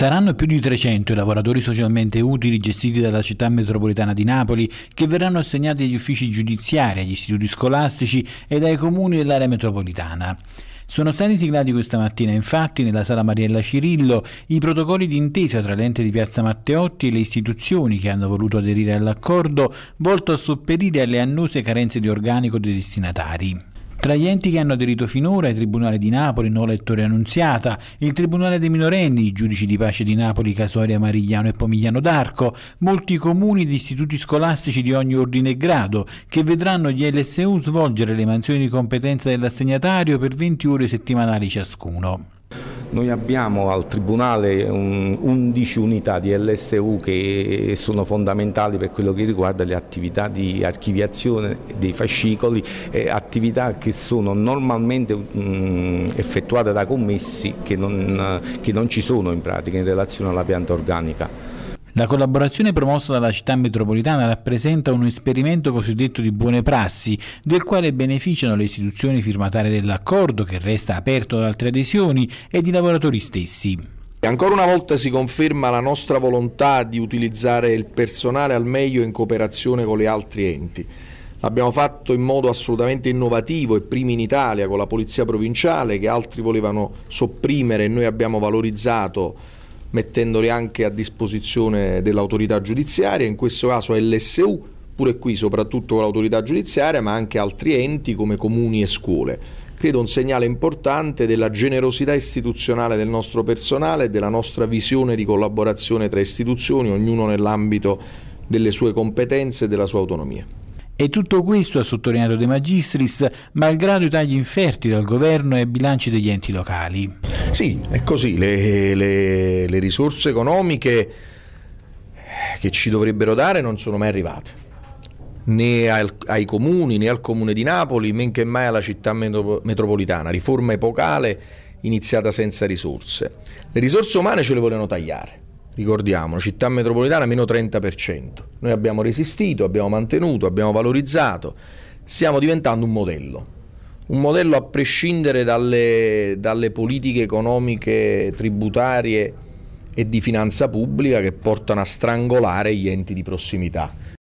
Saranno più di 300 i lavoratori socialmente utili gestiti dalla città metropolitana di Napoli che verranno assegnati agli uffici giudiziari, agli istituti scolastici e ai comuni dell'area metropolitana. Sono stati siglati questa mattina infatti nella sala Mariella Cirillo i protocolli d'intesa tra l'ente di Piazza Matteotti e le istituzioni che hanno voluto aderire all'accordo volto a sopperire alle annose carenze di organico dei destinatari. Tra gli enti che hanno aderito finora, il Tribunale di Napoli, Nola lettore Annunziata, il Tribunale dei minorenni, i giudici di pace di Napoli, Casoria, Marigliano e Pomigliano d'Arco, molti comuni ed istituti scolastici di ogni ordine e grado, che vedranno gli LSU svolgere le mansioni di competenza dell'assegnatario per 20 ore settimanali ciascuno. Noi abbiamo al Tribunale 11 unità di LSU che sono fondamentali per quello che riguarda le attività di archiviazione dei fascicoli, attività che sono normalmente effettuate da commessi che non, che non ci sono in pratica in relazione alla pianta organica. La collaborazione promossa dalla città metropolitana rappresenta un esperimento cosiddetto di buone prassi, del quale beneficiano le istituzioni firmatarie dell'accordo, che resta aperto ad altre adesioni, ed i lavoratori stessi. Ancora una volta si conferma la nostra volontà di utilizzare il personale al meglio in cooperazione con gli altri enti. L'abbiamo fatto in modo assolutamente innovativo e primi in Italia con la Polizia Provinciale che altri volevano sopprimere e noi abbiamo valorizzato mettendoli anche a disposizione dell'autorità giudiziaria, in questo caso LSU, pure qui soprattutto l'autorità giudiziaria, ma anche altri enti come comuni e scuole. Credo un segnale importante della generosità istituzionale del nostro personale e della nostra visione di collaborazione tra istituzioni, ognuno nell'ambito delle sue competenze e della sua autonomia. E tutto questo, ha sottolineato De Magistris, malgrado i tagli inferti dal governo e bilanci degli enti locali. Sì, è così, le, le, le risorse economiche eh, che ci dovrebbero dare non sono mai arrivate né al, ai comuni né al comune di Napoli, men che mai alla città metropolitana. Riforma epocale iniziata senza risorse. Le risorse umane ce le vogliono tagliare. Ricordiamo, città metropolitana meno 30%. Noi abbiamo resistito, abbiamo mantenuto, abbiamo valorizzato, stiamo diventando un modello un modello a prescindere dalle, dalle politiche economiche, tributarie e di finanza pubblica che portano a strangolare gli enti di prossimità.